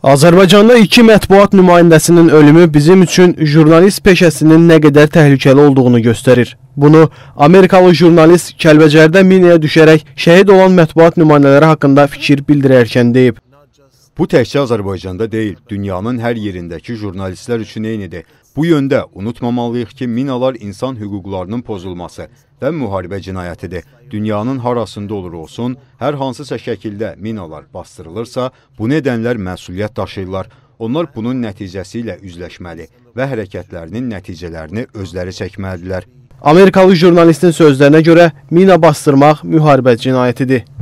Azərbaycanda iki mətbuat nümayəndəsinin ölümü bizim üçün jurnalist peşəsinin nə qədər təhlükəli olduğunu göstərir. Bunu Amerikalı jurnalist Kəlbəcərdə minəyə düşərək şəhid olan mətbuat nümayəndələri haqqında fikir bildirərkən deyib. Bu təkcə Azərbaycanda deyil, dünyanın hər yerindəki jurnalistlər üçün eynidir. Bu yöndə unutmamalıyıq ki, minalar insan hüquqlarının pozulması və müharibə cinayətidir. Dünyanın harasında olur olsun, hər hansısa şəkildə minalar bastırılırsa, bu nedənlər məsuliyyət daşıyırlar. Onlar bunun nəticəsi ilə üzləşməli və hərəkətlərinin nəticələrini özləri çəkməlidirlər. Amerikalı jurnalistin sözlərinə görə mina bastırmaq müharibə cinayətidir.